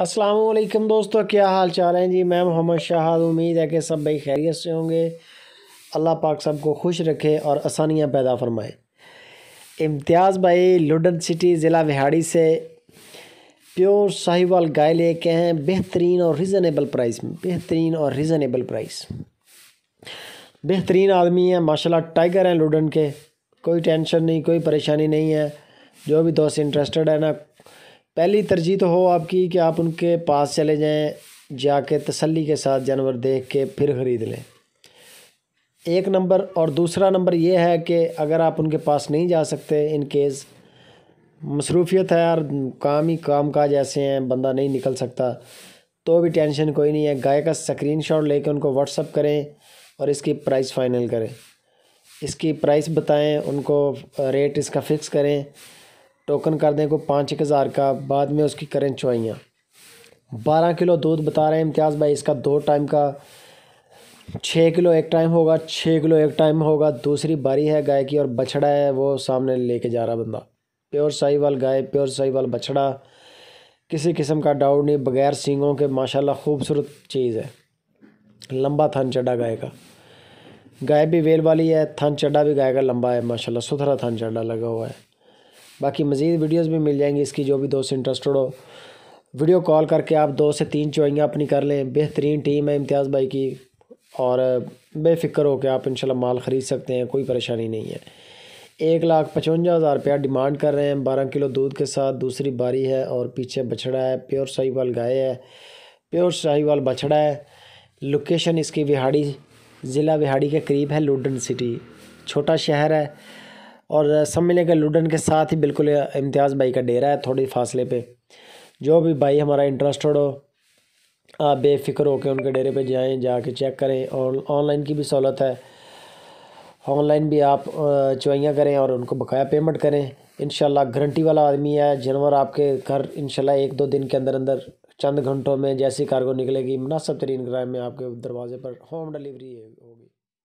असलम दोस्तों क्या हाल चाल हैं जी मैं मोहम्मद शाहद उम्मीद है कि सब भाई खैरियत से होंगे अल्लाह पाक सबको खुश रखे और आसानियाँ पैदा फरमाए इम्तियाज़ भाई लुडन सिटी ज़िला विहाड़ी से प्योर साहिवाल गाय लेके हैं बेहतरीन और रिजनेबल प्राइस में बेहतरीन और रिजनेबल प्राइस बेहतरीन आदमी है माशाल्लाह टाइगर हैं लुडन के कोई टेंशन नहीं कोई परेशानी नहीं है जो भी दोस्त इंटरेस्टेड है ना पहली तरजीह तो हो आपकी कि आप उनके पास चले जाएं जाके तसल्ली के साथ जानवर देख के फिर ख़रीद लें एक नंबर और दूसरा नंबर ये है कि अगर आप उनके पास नहीं जा सकते इन केस मसरूफियत है यार काम ही काम काज ऐसे हैं बंदा नहीं निकल सकता तो भी टेंशन कोई नहीं है गाय का स्क्रीन शॉट लेके उनको व्हाट्सअप करें और इसकी प्राइस फाइनल करें इसकी प्राइस बताएं उनको रेट इसका फ़िक्स करें टोकन कर दें को पाँच एक हज़ार का बाद में उसकी करें चुआइयाँ बारह किलो दूध बता रहे हैं इम्तियाज़ भाई इसका दो टाइम का छः किलो एक टाइम होगा छः किलो एक टाइम होगा दूसरी बारी है गाय की और बछड़ा है वो सामने लेके जा रहा बंदा प्योर साहिवाल गाय प्योर वाल बछड़ा किसी किस्म का डाउट नहीं बगैर सींगों के माशाल्लाह खूबसूरत चीज़ है लंबा थन चढ़ा गाय का गाय भी वेल वाली है थन चड्डा भी गाय का लंबा है माशाल्लाह सुथरा थन चड्डा लगा हुआ है बाकी मज़ीद वीडियोज़ भी मिल जाएंगी इसकी जो भी दोस्त इंटरेस्टेड हो वीडियो कॉल करके आप दो से तीन चोइयाँ अपनी कर लें बेहतरीन टीम है इम्तियाज़ भाई की और बेफिक्र हो के आप इन माल ख़रीद सकते हैं कोई परेशानी नहीं है एक लाख पचवंजा हज़ार रुपया डिमांड कर रहे हैं बारह किलो दूध के साथ दूसरी बारी है और पीछे बछड़ा है प्योर शाही वाल गाय है प्योर वाल बछड़ा है लोकेशन इसकी विहाड़ी ज़िला विहाड़ी के करीब है लुडन सिटी छोटा शहर है और सब मिलेगा लुडन के साथ ही बिल्कुल इम्तियाज़ भाई का डेरा है थोड़ी फासले पे जो भी भाई हमारा इंटरेस्टेड हो आप बेफिक्र होकर उनके डेरे पे जाएं जाके चेक करें और ऑनलाइन की भी सहूलत है ऑनलाइन भी आप चुवाइयाँ करें और उनको बकाया पेमेंट करें इन गारंटी वाला आदमी है जानवर आपके घर इन एक दो दिन के अंदर अंदर चंद घंटों में जैसी कार्गो निकलेगी मुनासब तरीन ग्राम में आपके दरवाजे पर होम डिलीवरी होगी